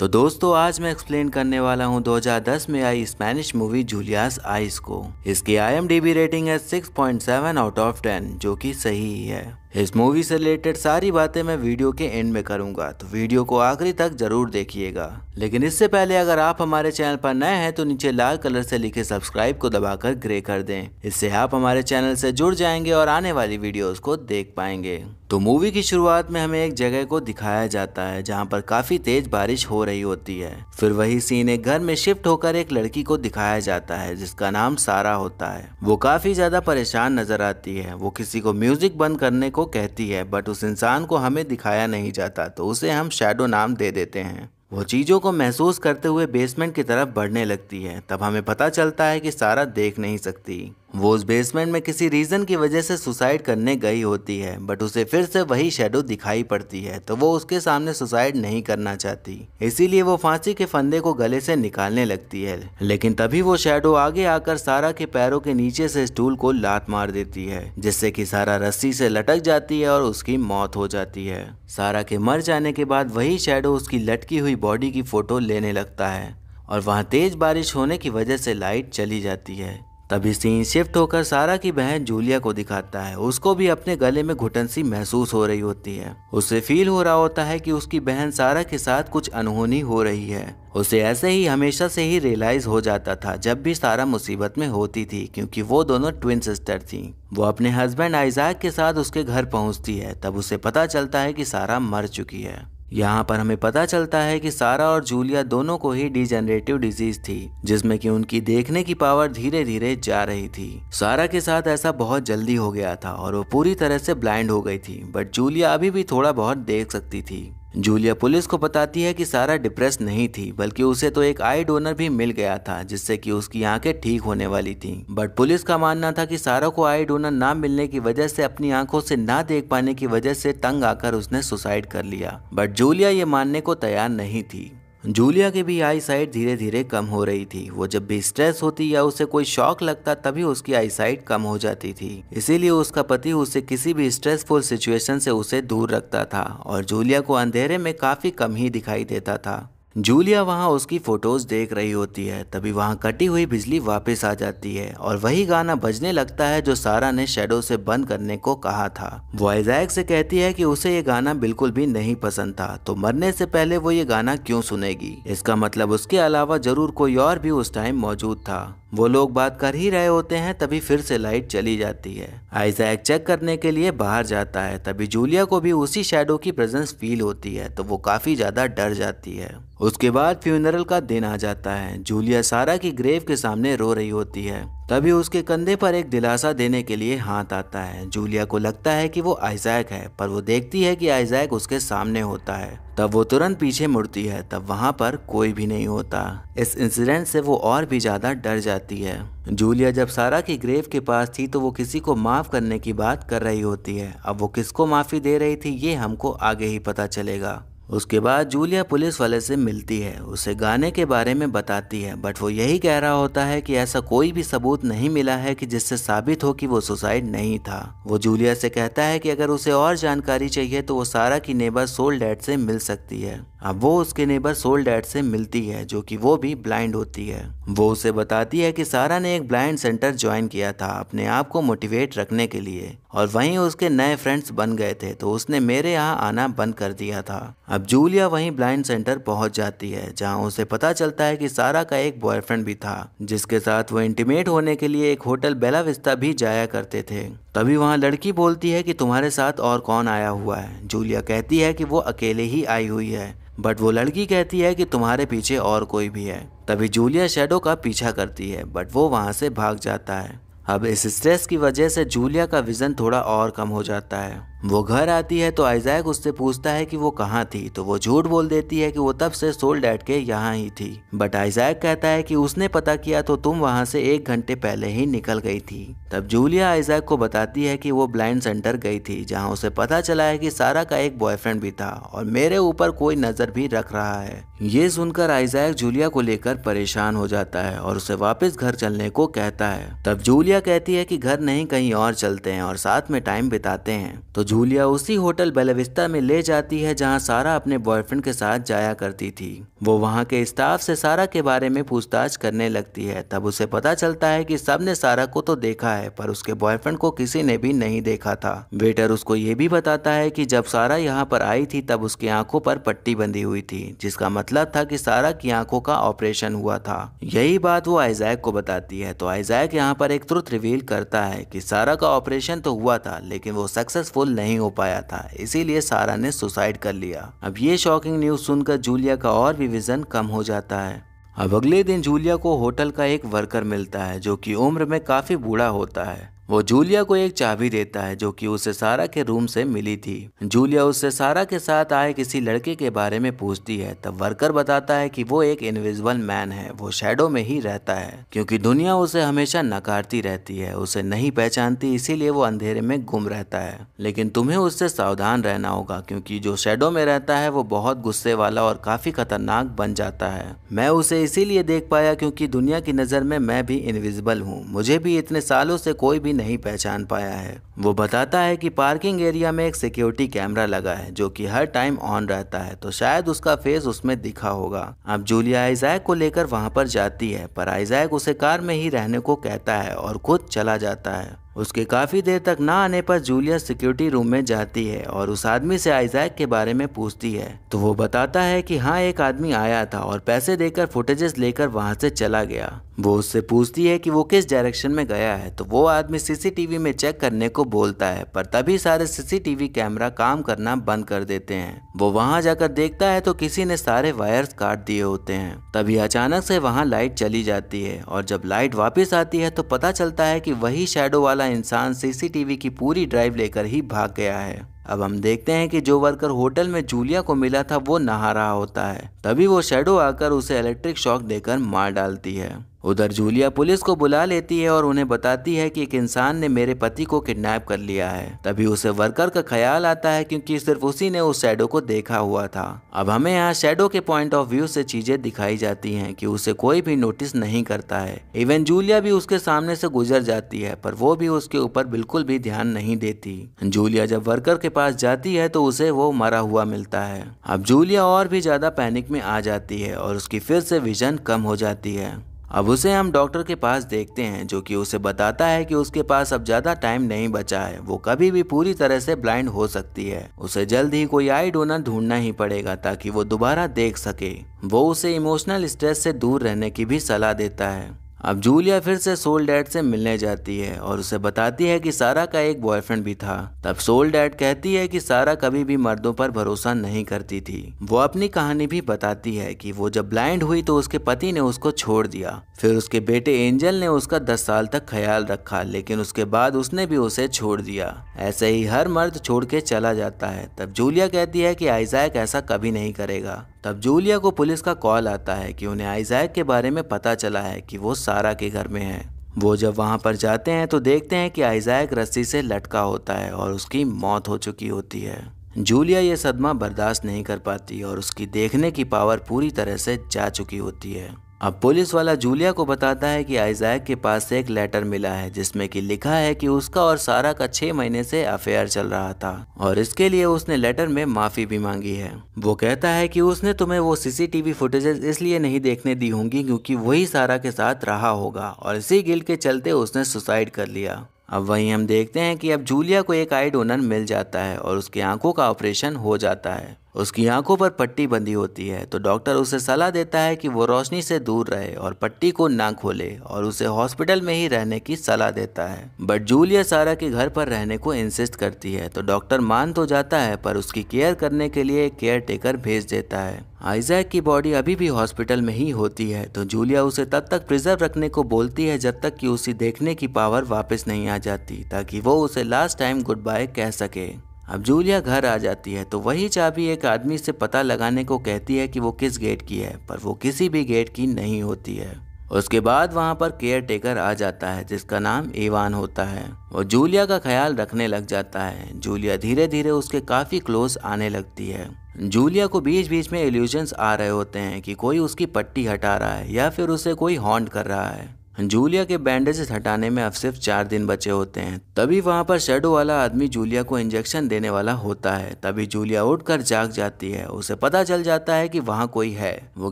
तो दोस्तों आज मैं एक्सप्लेन करने वाला हूं 2010 में आई स्पेनिश मूवी जूलियास आइस को इसकी आईएमडीबी रेटिंग है 6.7 आउट ऑफ 10 जो कि सही है इस मूवी से रिलेटेड सारी बातें मैं वीडियो के एंड में करूंगा तो वीडियो को आखिरी तक जरूर देखिएगा लेकिन इससे पहले अगर आप हमारे चैनल पर नए हैं तो नीचे लाल कलर से लिखे सब्सक्राइब को दबाकर ग्रे कर दें इससे आप हमारे चैनल से जुड़ जाएंगे और आने वाली वीडियोस को देख पाएंगे तो मूवी की शुरुआत में हमें एक जगह को दिखाया जाता है जहाँ पर काफी तेज बारिश हो रही होती है फिर वही सीन एक घर में शिफ्ट होकर एक लड़की को दिखाया जाता है जिसका नाम सारा होता है वो काफी ज्यादा परेशान नजर आती है वो किसी को म्यूजिक बंद करने को कहती है बट उस इंसान को हमें दिखाया नहीं जाता तो उसे हम शेडो नाम दे देते हैं वो चीज़ों को महसूस करते हुए बेसमेंट की तरफ बढ़ने लगती है तब हमें पता चलता है कि सारा देख नहीं सकती वो उस बेसमेंट में किसी रीज़न की वजह से सुसाइड करने गई होती है बट उसे फिर से वही शेडो दिखाई पड़ती है तो वो उसके सामने सुसाइड नहीं करना चाहती इसीलिए वो फांसी के फंदे को गले से निकालने लगती है लेकिन तभी वो शेडो आगे आकर सारा के पैरों के नीचे से स्टूल को लात मार देती है जिससे कि सारा रस्सी से लटक जाती है और उसकी मौत हो जाती है सारा के मर जाने के बाद वही शेडो उसकी लटकी हुई बॉडी की फोटो लेने लगता है और वहाँ तेज बारिश होने की वजह से लाइट चली जाती है तभी सीन शिफ्ट होकर सारा की बहन जूलिया को दिखाता है उसको भी अपने गले में घुटन सी महसूस हो रही होती है उसे फील हो रहा होता है कि उसकी बहन सारा के साथ कुछ अनहोनी हो रही है उसे ऐसे ही हमेशा से ही रियलाइज हो जाता था जब भी सारा मुसीबत में होती थी क्योंकि वो दोनों ट्विन सिस्टर थी वो अपने हस्बैंड आइजाक के साथ उसके घर पहुंचती है तब उसे पता चलता है कि सारा मर चुकी है यहाँ पर हमें पता चलता है कि सारा और जूलिया दोनों को ही डिजेनरेटिव डिजीज थी जिसमें कि उनकी देखने की पावर धीरे धीरे जा रही थी सारा के साथ ऐसा बहुत जल्दी हो गया था और वो पूरी तरह से ब्लाइंड हो गई थी बट जूलिया अभी भी थोड़ा बहुत देख सकती थी जूलिया पुलिस को बताती है कि सारा डिप्रेस नहीं थी बल्कि उसे तो एक आई डोनर भी मिल गया था जिससे कि उसकी आंखें ठीक होने वाली थी बट पुलिस का मानना था कि सारा को आई डोनर ना मिलने की वजह से अपनी आंखों से ना देख पाने की वजह से तंग आकर उसने सुसाइड कर लिया बट जूलिया ये मानने को तैयार नहीं थी जूलिया की भी आई साइट धीरे धीरे कम हो रही थी वो जब भी स्ट्रेस होती या उसे कोई शौक लगता तभी उसकी आई साइट कम हो जाती थी इसीलिए उसका पति उसे किसी भी स्ट्रेसफुल सिचुएशन से उसे दूर रखता था और जूलिया को अंधेरे में काफ़ी कम ही दिखाई देता था जूलिया वहाँ उसकी फ़ोटोज़ देख रही होती है तभी वहाँ कटी हुई बिजली वापस आ जाती है और वही गाना बजने लगता है जो सारा ने शेडो से बंद करने को कहा था वो आइजैक से कहती है कि उसे ये गाना बिल्कुल भी नहीं पसंद था तो मरने से पहले वो ये गाना क्यों सुनेगी इसका मतलब उसके अलावा जरूर कोई और भी उस टाइम मौजूद था वो लोग बात कर ही रहे होते हैं तभी फिर से लाइट चली जाती है आइजैक चेक करने के लिए बाहर जाता है तभी जूलिया को भी उसी शेडो की प्रेजेंस फील होती है तो वो काफ़ी ज़्यादा डर जाती है उसके बाद फ्यूनरल का दिन आ जाता है जूलिया सारा की ग्रेव के सामने रो रही होती है तभी उसके कंधे पर एक दिलासा देने के लिए हाथ आता है जूलिया को लगता है कि वो आइजैक है पर वो देखती है कि आइजैक उसके सामने होता है तब वो तुरंत पीछे मुड़ती है तब वहाँ पर कोई भी नहीं होता इस इंसिडेंट से वो और भी ज़्यादा डर जाती है जूलिया जब सारा की ग्रेव के पास थी तो वो किसी को माफ़ करने की बात कर रही होती है अब वो किसको माफ़ी दे रही थी ये हमको आगे ही पता चलेगा उसके बाद जूलिया पुलिस वाले से मिलती है उसे गाने के बारे में बताती है बट वो यही कह रहा होता है कि ऐसा कोई भी सबूत नहीं मिला है कि जिससे साबित हो कि वो सुसाइड नहीं था वो जूलिया से कहता है कि अगर उसे और जानकारी चाहिए तो वो सारा की नेबर सोल डैड से मिल सकती है अब वो उसके नेबर सोल डैड से मिलती है जो की वो भी ब्लाइंड होती है वो उसे बताती है की सारा ने एक ब्लाइंड सेंटर ज्वाइन किया था अपने आप को मोटिवेट रखने के लिए और वहीं उसके नए फ्रेंड्स बन गए थे तो उसने मेरे यहाँ आना बंद कर दिया था अब जूलिया वहीं ब्लाइंड सेंटर पहुंच जाती है जहाँ उसे पता चलता है कि सारा का एक बॉयफ्रेंड भी था जिसके साथ वो इंटीमेट होने के लिए एक होटल बेला विस्ता भी जाया करते थे तभी वहाँ लड़की बोलती है कि तुम्हारे साथ और कौन आया हुआ है जूलिया कहती है कि वो अकेले ही आई हुई है बट वो लड़की कहती है कि तुम्हारे पीछे और कोई भी है तभी जूलिया शेडो का पीछा करती है बट वो वहाँ से भाग जाता है अब इस स्ट्रेस की वजह से जूलिया का विज़न थोड़ा और कम हो जाता है वो घर आती है तो आइजैक उससे पूछता है कि वो कहाँ थी तो वो झूठ बोल देती है कि वो तब से सोल डैड के यहाँ ही थी बट आइजैक कहता है कि उसने पता किया तो तुम वहाँ से एक घंटे पहले ही निकल गई थी तब जूलिया आइजैक को बताती है कि वो ब्लाइंड सेंटर गई थी जहाँ उसे पता चला है कि सारा का एक बॉयफ्रेंड भी था और मेरे ऊपर कोई नज़र भी रख रहा है ये सुनकर आइजैक जूलिया को लेकर परेशान हो जाता है और उसे वापस घर चलने को कहता है तब जूलिया कहती है कि घर नहीं कहीं और चलते हैं और साथ में टाइम बिताते हैं तो जूलिया उसी होटल बेलविस्ता में ले जाती है जहां सारा अपने बॉयफ्रेंड के साथ जाया करती थी वो वहां के स्टाफ से सारा के बारे में पूछताछ करने लगती है तब उसे पता चलता है कि सब ने सारा को तो देखा है पर उसके बॉयफ्रेंड को किसी ने भी नहीं देखा था वेटर उसको ये भी बताता है की जब सारा यहाँ पर आई थी तब उसकी आंखों पर पट्टी बंधी हुई थी जिसका मतलब था की सारा की आंखों का ऑपरेशन हुआ था यही बात वो आइजैक को बताती है तो आइजैक यहाँ पर एक त्रुत रिवील करता है की सारा का ऑपरेशन तो हुआ था लेकिन वो सक्सेसफुल नहीं हो पाया था इसीलिए सारा ने सुसाइड कर लिया अब ये शॉकिंग न्यूज सुनकर जूलिया का और भी विजन कम हो जाता है अब अगले दिन जूलिया को होटल का एक वर्कर मिलता है जो कि उम्र में काफी बूढ़ा होता है वो जूलिया को एक चाबी देता है जो कि उसे सारा के रूम से मिली थी जूलिया उससे सारा के साथ आए किसी लड़के के बारे में पूछती है तब वर्कर बताता है कि वो एक इनविजिबल मैन है वो शेडो में ही रहता है क्योंकि दुनिया उसे हमेशा नकारती रहती है उसे नहीं पहचानती इसीलिए वो अंधेरे में गुम रहता है लेकिन तुम्हें उससे सावधान रहना होगा क्योंकि जो शेडो में रहता है वो बहुत गुस्से वाला और काफी खतरनाक बन जाता है मैं उसे इसीलिए देख पाया क्योंकि दुनिया की नजर में मैं भी इनविजिबल हूँ मुझे भी इतने सालों से कोई भी नहीं पहचान पाया है वो बताता है कि पार्किंग एरिया में एक सिक्योरिटी कैमरा लगा है जो कि हर टाइम ऑन रहता है तो शायद उसका फेस उसमें दिखा होगा अब जूलिया आइजैक को लेकर वहां पर जाती है पर आइजैक उसे कार में ही रहने को कहता है और खुद चला जाता है उसके काफ़ी देर तक ना आने पर जूलिया सिक्योरिटी रूम में जाती है और उस आदमी से आइजैक के बारे में पूछती है तो वो बताता है कि हाँ एक आदमी आया था और पैसे देकर फुटेजेस लेकर वहाँ से चला गया वो उससे पूछती है कि वो किस डायरेक्शन में गया है तो वो आदमी सीसीटीवी में चेक करने को बोलता है पर तभी सारे सीसीटीवी कैमरा काम करना बंद कर देते हैं वो वहाँ जाकर देखता है तो किसी ने सारे वायर्स काट दिए होते हैं तभी अचानक से वहाँ लाइट चली जाती है और जब लाइट वापिस आती है तो पता चलता है की वही शेडो वाला इंसान सीसीटीवी की पूरी ड्राइव लेकर ही भाग गया है अब हम देखते हैं कि जो वर्कर होटल में जूलिया को मिला था वो नहा रहा होता है तभी वो शेडो आकर उसे इलेक्ट्रिक शॉक देकर मार डालती है उधर जूलिया पुलिस को बुला लेती है और उन्हें बताती है कि एक इंसान ने मेरे पति को किडनैप कर लिया है तभी उसे वर्कर का ख्याल आता है क्योंकि सिर्फ उसी ने उस शेडो को देखा हुआ था अब हमें यहाँ शेडो के पॉइंट ऑफ व्यू से चीजें दिखाई जाती हैं कि उसे कोई भी नोटिस नहीं करता है इवन जूलिया भी उसके सामने से गुजर जाती है पर वो भी उसके ऊपर बिल्कुल भी ध्यान नहीं देती जूलिया जब वर्कर के पास जाती है तो उसे वो मरा हुआ मिलता है अब जूलिया और भी ज्यादा पैनिक में आ जाती है और उसकी फिर से विजन कम हो जाती है अब उसे हम डॉक्टर के पास देखते हैं जो कि उसे बताता है कि उसके पास अब ज्यादा टाइम नहीं बचा है वो कभी भी पूरी तरह से ब्लाइंड हो सकती है उसे जल्द ही कोई आई डोनर ढूंढना ही पड़ेगा ताकि वो दोबारा देख सके वो उसे इमोशनल स्ट्रेस से दूर रहने की भी सलाह देता है अब जूलिया फिर से सोल डैड से मिलने जाती है और उसे बताती है कि सारा का एक बॉयफ्रेंड भी था तब सोल डैड कहती है कि सारा कभी भी मर्दों पर भरोसा नहीं करती थी वो अपनी कहानी भी बताती है कि वो जब ब्लाइंड हुई तो उसके पति ने उसको छोड़ दिया फिर उसके बेटे एंजल ने उसका दस साल तक ख्याल रखा लेकिन उसके बाद उसने भी उसे छोड़ दिया ऐसे ही हर मर्द छोड़ के चला जाता है तब जूलिया कहती है कि आइजैक ऐसा कभी नहीं करेगा तब जूलिया को पुलिस का कॉल आता है कि उन्हें आइजैक के बारे में पता चला है कि वो सारा के घर में है वो जब वहाँ पर जाते हैं तो देखते हैं कि आइजैक रस्सी से लटका होता है और उसकी मौत हो चुकी होती है जूलिया ये सदमा बर्दाश्त नहीं कर पाती और उसकी देखने की पावर पूरी तरह से जा चुकी होती है अब पुलिस वाला जूलिया को बताता है कि आइजैक के पास से एक लेटर मिला है जिसमें कि लिखा है कि उसका और सारा का छह महीने से अफेयर चल रहा था और इसके लिए उसने लेटर में माफी भी मांगी है वो कहता है कि उसने तुम्हें वो सीसीटीवी फुटेजेस इसलिए नहीं देखने दी होंगी क्योंकि वही सारा के साथ रहा होगा और इसी गिल के चलते उसने सुसाइड कर लिया अब वहीं हम देखते हैं कि अब जूलिया को एक आई डोनर मिल जाता है और उसकी आंखों का ऑपरेशन हो जाता है उसकी आंखों पर पट्टी बंधी होती है तो डॉक्टर उसे सलाह देता है कि वो रोशनी से दूर रहे और पट्टी को ना खोले और उसे हॉस्पिटल में ही रहने की सलाह देता है बट जूलिया सारा के घर पर रहने को इंसिस्ट करती है तो डॉक्टर मान तो जाता है पर उसकी केयर करने के लिए केयर टेकर भेज देता है आइजैक की बॉडी अभी भी हॉस्पिटल में ही होती है तो जूलिया उसे तब तक प्रिजर्व रखने को बोलती है जब तक कि उसी देखने की पावर वापस नहीं आ जाती ताकि वो उसे लास्ट टाइम गुड बाय कह सके अब जूलिया घर आ जाती है तो वही चाबी एक आदमी से पता लगाने को कहती है कि वो किस गेट की है पर वो किसी भी गेट की नहीं होती है उसके बाद वहाँ पर केयर टेकर आ जाता है जिसका नाम ईवान होता है वो जूलिया का ख्याल रखने लग जाता है जूलिया धीरे धीरे उसके काफ़ी क्लोज आने लगती है जूलिया को बीच बीच में एल्यूजन्स आ रहे होते हैं कि कोई उसकी पट्टी हटा रहा है या फिर उसे कोई हॉन्ट कर रहा है जूलिया के बैंडेजेस हटाने में अब सिर्फ चार दिन बचे होते हैं तभी वहां पर शेडो वाला आदमी जूलिया को इंजेक्शन देने वाला होता है तभी जूलिया उठकर जाग जाती है उसे पता चल जाता है कि वहां कोई है वो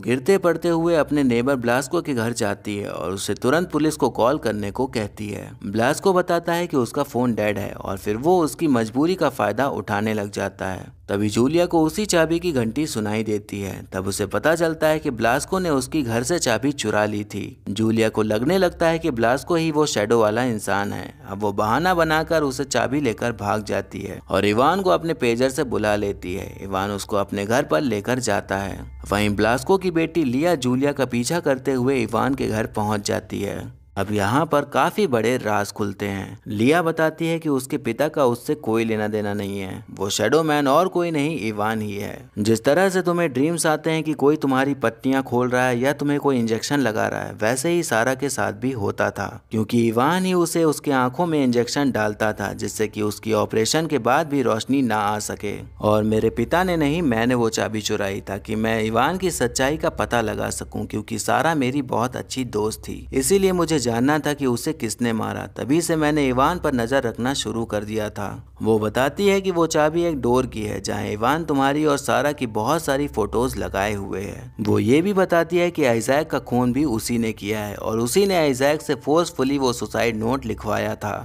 गिरते पड़ते हुए अपने नेबर ब्लास्को के घर जाती है और उसे तुरंत पुलिस को कॉल करने को कहती है ब्लास्को बताता है की उसका फोन डेड है और फिर वो उसकी मजबूरी का फायदा उठाने लग जाता है तभी जूलिया को उसी चाबी की घंटी सुनाई देती है तब उसे पता चलता है कि ब्लास्को ने उसकी घर से चाबी चुरा ली थी जूलिया को लगने लगता है कि ब्लास्को ही वो शेडो वाला इंसान है अब वो बहाना बनाकर उसे चाबी लेकर भाग जाती है और इवान को अपने पेजर से बुला लेती है इवान उसको अपने घर पर लेकर जाता है वहीं ब्लास्को की बेटी लिया जूलिया का पीछा करते हुए इवान के घर पहुंच जाती है अब यहाँ पर काफी बड़े राज खुलते हैं लिया बताती है कि उसके पिता का उससे कोई लेना देना नहीं है वो शेडो मैन और कोई नहीं इवान ही है जिस तरह से तुम्हें ड्रीम्स आते हैं कि कोई तुम्हारी पत्तियां खोल रहा है या तुम्हें कोई इंजेक्शन लगा रहा है वैसे ही सारा के साथ भी होता था क्योंकि इवान ही उसे उसके आंखों में इंजेक्शन डालता था जिससे की उसकी ऑपरेशन के बाद भी रोशनी ना आ सके और मेरे पिता ने नहीं मैंने वो चाबी चुराई ताकि मैं इवान की सच्चाई का पता लगा सकू क्यूँकी सारा मेरी बहुत अच्छी दोस्त थी इसीलिए मुझे जानना था कि उसे किसने मारा तभी से मैंने इवान पर नज़र रखना शुरू कर दिया था वो बताती है कि वो चाबी एक डोर की है जहाँ इवान तुम्हारी और सारा की बहुत सारी फोटोज लगाए हुए है वो ये भी बताती है की एजैक का खून भी उसी ने किया है और उसी ने एजैक से फोर्सफुली वो सुसाइड नोट लिखवाया था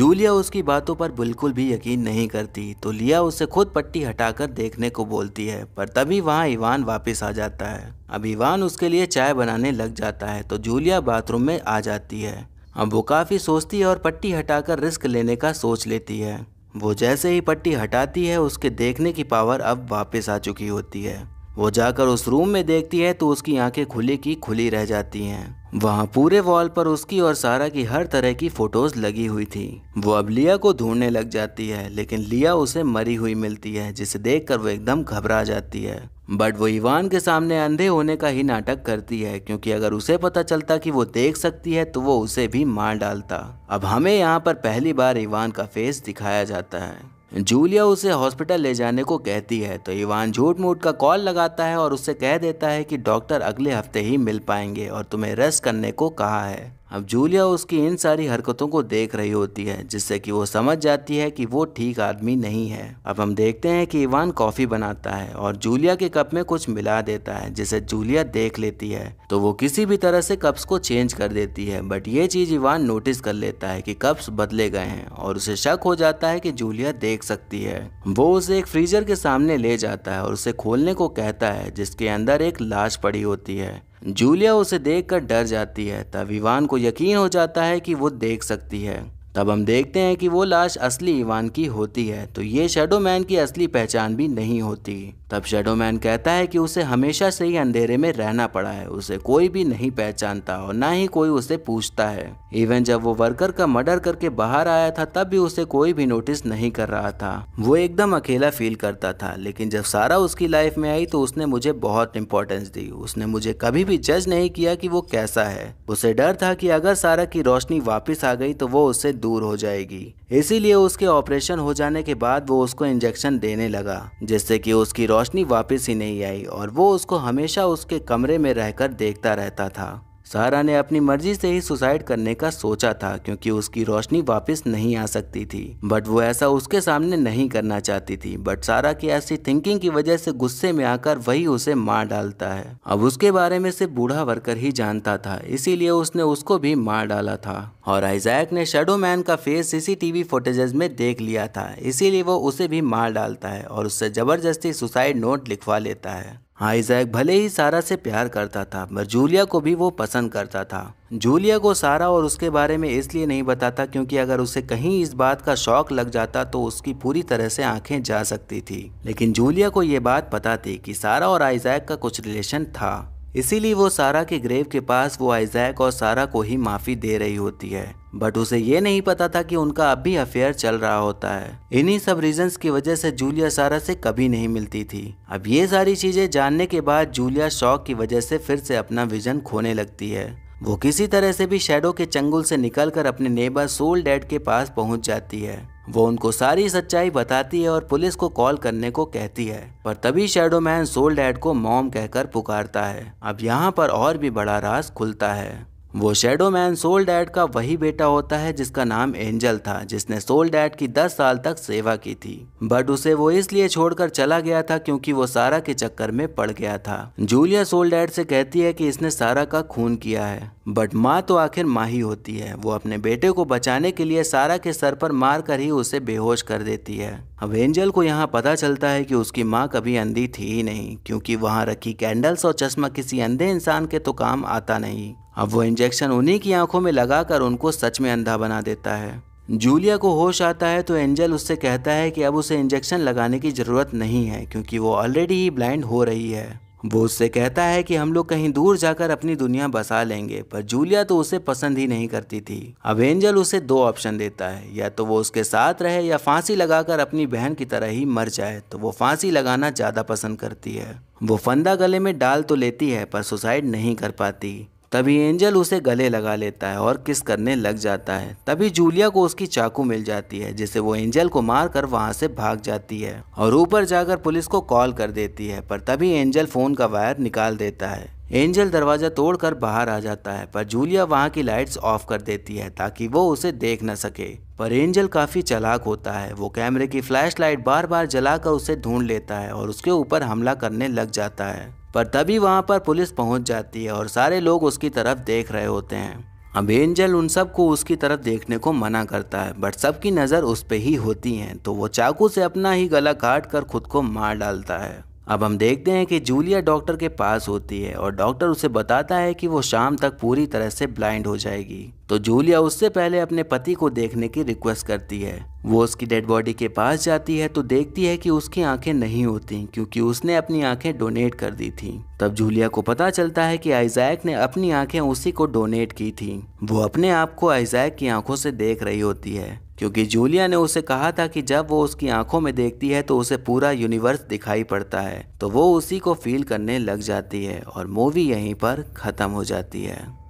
जूलिया उसकी बातों पर बिल्कुल भी यकीन नहीं करती तो लिया उसे खुद पट्टी हटाकर देखने को बोलती है पर तभी वहाँ इवान वापस आ जाता है अब इवान उसके लिए चाय बनाने लग जाता है तो जूलिया बाथरूम में आ जाती जाती है अब वो काफ़ी सोचती है और पट्टी हटाकर रिस्क लेने का सोच लेती है वो जैसे ही पट्टी हटाती है उसके देखने की पावर अब वापस आ चुकी होती है वो जाकर उस रूम में देखती है तो उसकी आंखें खुली की खुली रह जाती हैं वहाँ पूरे वॉल पर उसकी और सारा की हर तरह की फोटोज लगी हुई थी वो अब लिया को ढूंढने लग जाती है लेकिन लिया उसे मरी हुई मिलती है जिसे देखकर वो एकदम घबरा जाती है बट वो इवान के सामने अंधे होने का ही नाटक करती है क्योंकि अगर उसे पता चलता कि वो देख सकती है तो वो उसे भी मार डालता अब हमें यहाँ पर पहली बार इवान का फेस दिखाया जाता है जूलिया उसे हॉस्पिटल ले जाने को कहती है तो इवान झूठ मूठ का कॉल लगाता है और उससे कह देता है कि डॉक्टर अगले हफ्ते ही मिल पाएंगे और तुम्हें रेस्ट करने को कहा है अब जूलिया उसकी इन सारी हरकतों को देख रही होती है जिससे कि वो समझ जाती है कि वो ठीक आदमी नहीं है अब हम देखते हैं कि इवान कॉफ़ी बनाता है और जूलिया के कप में कुछ मिला देता है जिसे जूलिया देख लेती है तो वो किसी भी तरह से कप्स को चेंज कर देती है बट ये चीज़ इवान नोटिस कर लेता है कि कप्स बदले गए हैं और उसे शक हो जाता है कि जूलिया देख सकती है वो उसे एक फ्रीजर के सामने ले जाता है और उसे खोलने को कहता है जिसके अंदर एक लाश पड़ी होती है जूलिया उसे देखकर डर जाती है तब इवान को यकीन हो जाता है कि वो देख सकती है तब हम देखते हैं कि वो लाश असली इवान की होती है तो ये शेडो मैन की असली पहचान भी नहीं होती तब शेडो मैन कहता है कि उसे हमेशा से ही अंधेरे में रहना पड़ा है उसे कोई भी नहीं पहचानता और ना ही कोई उसे पूछता है इवन जब वो वर्कर का मर्डर करके बाहर आया था तब भी उसे कोई भी नोटिस नहीं कर रहा था वो एकदम अकेला फील करता था लेकिन जब सारा उसकी लाइफ में आई तो उसने मुझे बहुत इंपॉर्टेंस दी उसने मुझे कभी भी जज नहीं किया कि वो कैसा है उसे डर था कि अगर सारा की रोशनी वापिस आ गई तो वो उसे दूर हो जाएगी इसीलिए उसके ऑपरेशन हो जाने के बाद वो उसको इंजेक्शन देने लगा जिससे कि उसकी रोशनी वापस ही नहीं आई और वो उसको हमेशा उसके कमरे में रहकर देखता रहता था सारा ने अपनी मर्जी से ही सुसाइड करने का सोचा था क्योंकि उसकी रोशनी वापस नहीं आ सकती थी बट वो ऐसा उसके सामने नहीं करना चाहती थी बट सारा की ऐसी थिंकिंग की वजह से गुस्से में आकर वही उसे मार डालता है अब उसके बारे में सिर्फ बूढ़ा वर्कर ही जानता था इसीलिए उसने उसको भी मार डाला था और आइजैक ने शेडो मैन का फेस सीसीटीवी फुटेजेस में देख लिया था इसीलिए वो उसे भी मार डालता है और उससे जबरदस्ती सुसाइड नोट लिखवा लेता है आइजैक हाँ, भले ही सारा से प्यार करता था पर जूलिया को भी वो पसंद करता था जूलिया को सारा और उसके बारे में इसलिए नहीं बताता क्योंकि अगर उसे कहीं इस बात का शौक लग जाता तो उसकी पूरी तरह से आंखें जा सकती थी लेकिन जूलिया को ये बात पता थी कि सारा और आइजैक का कुछ रिलेशन था इसीलिए वो सारा के ग्रेव के पास वो आइजैक और सारा को ही माफ़ी दे रही होती है बट उसे ये नहीं पता था कि उनका अब भी अफेयर चल रहा होता है इन्हीं सब रीजंस की वजह से जूलिया सारा से कभी नहीं मिलती थी अब ये सारी चीजें जानने के बाद जूलिया शौक की वजह से फिर से अपना विजन खोने लगती है वो किसी तरह से भी शेडो के चंगुल से निकलकर अपने नेबर सोल डैड के पास पहुंच जाती है वो उनको सारी सच्चाई बताती है और पुलिस को कॉल करने को कहती है पर तभी शेडो मैन सोल डैड को मॉम कहकर पुकारता है अब यहाँ पर और भी बड़ा राज खुलता है वो शेडो मैन सोल डैड का वही बेटा होता है जिसका नाम एंजल था जिसने सोल डैड की 10 साल तक सेवा की थी बट उसे वो इसलिए छोड़कर चला गया था क्योंकि वो सारा के चक्कर में पड़ गया था जूलिया सोल डैड से कहती है कि इसने सारा का खून किया है बट माँ तो आखिर माँ ही होती है वो अपने बेटे को बचाने के लिए सारा के सर पर मार कर ही उसे बेहोश कर देती है अब एंजल को यहाँ पता चलता है कि उसकी माँ कभी अंधी थी ही नहीं क्योंकि वहाँ रखी कैंडल्स और चश्मा किसी अंधे इंसान के तो काम आता नहीं अब वो इंजेक्शन उन्हीं की आंखों में लगाकर उनको सच में अंधा बना देता है जूलिया को होश आता है तो एंजल उससे कहता है कि अब उसे इंजेक्शन लगाने की ज़रूरत नहीं है क्योंकि वो ऑलरेडी ही ब्लाइंड हो रही है वो उससे कहता है कि हम लोग कहीं दूर जाकर अपनी दुनिया बसा लेंगे पर जूलिया तो उसे पसंद ही नहीं करती थी अब एंजल उसे दो ऑप्शन देता है या तो वो उसके साथ रहे या फांसी लगाकर अपनी बहन की तरह ही मर जाए तो वो फांसी लगाना ज़्यादा पसंद करती है वो फंदा गले में डाल तो लेती है पर सुसाइड नहीं कर पाती तभी एंजल उसे गले लगा लेता है और किस करने लग जाता है तभी जूलिया को उसकी चाकू मिल जाती है जिसे वो एंजल को मारकर वहां से भाग जाती है और ऊपर जाकर पुलिस को कॉल कर देती है पर तभी एंजल फोन का वायर निकाल देता है एंजल दरवाज़ा तोड़कर बाहर आ जाता है पर जूलिया वहाँ की लाइट्स ऑफ कर देती है ताकि वो उसे देख न सके पर एंजल काफ़ी चलाक होता है वो कैमरे की फ्लैश लाइट बार बार जलाकर उसे ढूंढ लेता है और उसके ऊपर हमला करने लग जाता है पर तभी वहाँ पर पुलिस पहुँच जाती है और सारे लोग उसकी तरफ देख रहे होते हैं अब एंजल उन सबको उसकी तरफ देखने को मना करता है बट सबकी नज़र उस पर ही होती हैं तो वो चाकू से अपना ही गला काट कर खुद को मार डालता है अब हम देखते हैं कि जूलिया डॉक्टर के पास होती है और डॉक्टर उसे बताता है कि वो शाम तक पूरी तरह से ब्लाइंड हो जाएगी तो जूलिया उससे पहले अपने पति को देखने की रिक्वेस्ट करती है वो उसकी डेड बॉडी के पास जाती है तो देखती है कि उसकी आंखें नहीं होती क्योंकि उसने अपनी आंखें डोनेट कर दी थी तब जूलिया को पता चलता है कि आइजैक ने अपनी आंखें उसी को डोनेट की थी वो अपने आप को आइजैक की आंखों से देख रही होती है क्योंकि जूलिया ने उसे कहा था कि जब वो उसकी आंखों में देखती है तो उसे पूरा यूनिवर्स दिखाई पड़ता है तो वो उसी को फील करने लग जाती है और मूवी यहीं पर ख़त्म हो जाती है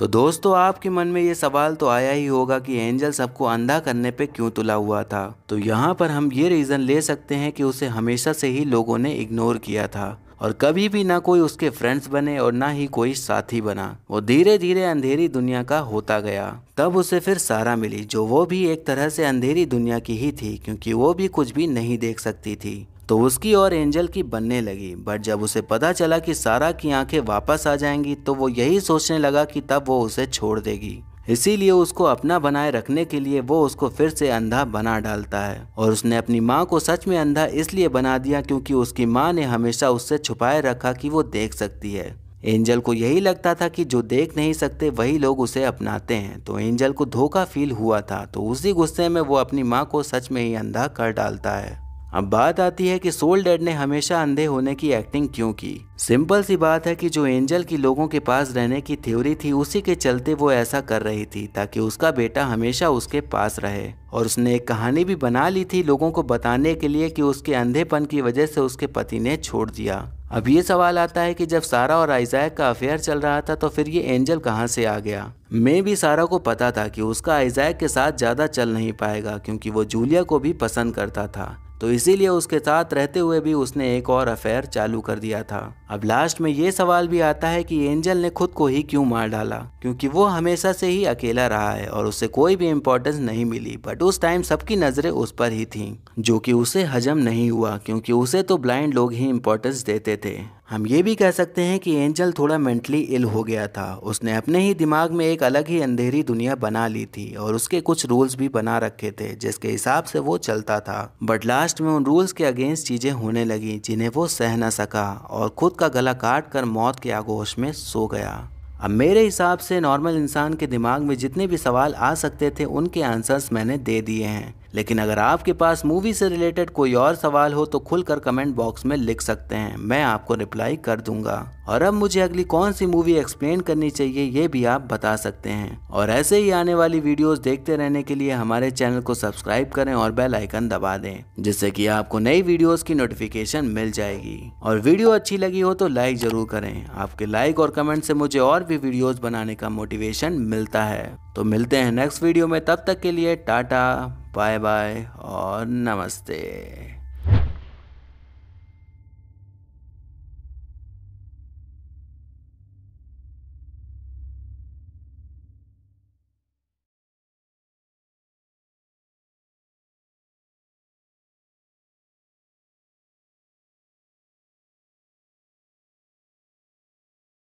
तो दोस्तों आपके मन में ये सवाल तो आया ही होगा कि एंजल सबको अंधा करने पे क्यों तुला हुआ था तो यहाँ पर हम ये रीज़न ले सकते हैं कि उसे हमेशा से ही लोगों ने इग्नोर किया था और कभी भी ना कोई उसके फ्रेंड्स बने और ना ही कोई साथी बना वो धीरे धीरे अंधेरी दुनिया का होता गया तब उसे फिर सारा मिली जो वो भी एक तरह से अंधेरी दुनिया की ही थी क्योंकि वो भी कुछ भी नहीं देख सकती थी तो उसकी और एंजल की बनने लगी बट जब उसे पता चला कि सारा की आंखें वापस आ जाएंगी तो वो यही सोचने लगा कि तब वो उसे छोड़ देगी इसीलिए उसको अपना बनाए रखने के लिए वो उसको फिर से अंधा बना डालता है और उसने अपनी माँ को सच में अंधा इसलिए बना दिया क्योंकि उसकी माँ ने हमेशा उससे छुपाए रखा कि वो देख सकती है एंजल को यही लगता था कि जो देख नहीं सकते वही लोग उसे अपनाते हैं तो एंजल को धोखा फील हुआ था तो उसी गुस्से में वो अपनी माँ को सच में ही अंधा कर डालता है अब बात आती है कि सोल डेड ने हमेशा अंधे होने की एक्टिंग क्यों की सिंपल सी बात है कि जो एंजल की लोगों के पास रहने की थ्योरी थी उसी के चलते वो ऐसा कर रही थी ताकि उसका बेटा हमेशा उसके पास रहे और उसने एक कहानी भी बना ली थी लोगों को बताने के लिए कि उसके अंधेपन की वजह से उसके पति ने छोड़ दिया अब ये सवाल आता है कि जब सारा और आइजैक का अफेयर चल रहा था तो फिर ये एंजल कहाँ से आ गया मैं भी सारा को पता था कि उसका आइजैक के साथ ज़्यादा चल नहीं पाएगा क्योंकि वो जूलिया को भी पसंद करता था तो इसीलिए उसके साथ रहते हुए भी उसने एक और अफेयर चालू कर दिया था अब लास्ट में ये सवाल भी आता है कि एंजल ने खुद को ही क्यों मार डाला क्योंकि वो हमेशा से ही अकेला रहा है और उसे कोई भी इम्पोर्टेंस नहीं मिली बट उस टाइम सबकी नज़रें उस पर ही थीं जो कि उसे हजम नहीं हुआ क्योंकि उसे तो ब्लाइंड लोग ही इम्पोर्टेंस देते थे हम ये भी कह सकते हैं कि एंजल थोड़ा मेंटली इल हो गया था उसने अपने ही दिमाग में एक अलग ही अंधेरी दुनिया बना ली थी और उसके कुछ रूल्स भी बना रखे थे जिसके हिसाब से वो चलता था बट लास्ट में उन रूल्स के अगेंस्ट चीज़ें होने लगी जिन्हें वो सह न सका और खुद का गला काट कर मौत के आगोश में सो गया अब मेरे हिसाब से नॉर्मल इंसान के दिमाग में जितने भी सवाल आ सकते थे उनके आंसर्स मैंने दे दिए हैं लेकिन अगर आपके पास मूवी से रिलेटेड कोई और सवाल हो तो खुलकर कमेंट बॉक्स में लिख सकते हैं मैं आपको रिप्लाई कर दूंगा और अब मुझे अगली कौन सी मूवी एक्सप्लेन करनी चाहिए ये भी आप बता सकते हैं और ऐसे ही आने वाली वीडियोस देखते रहने के लिए हमारे चैनल को सब्सक्राइब करें और बेल आइकन दबा दें जिससे कि आपको नई वीडियोस की नोटिफिकेशन मिल जाएगी और वीडियो अच्छी लगी हो तो लाइक जरूर करें आपके लाइक और कमेंट से मुझे और भी वीडियोज बनाने का मोटिवेशन मिलता है तो मिलते हैं नेक्स्ट वीडियो में तब तक के लिए टाटा बाय बाय और नमस्ते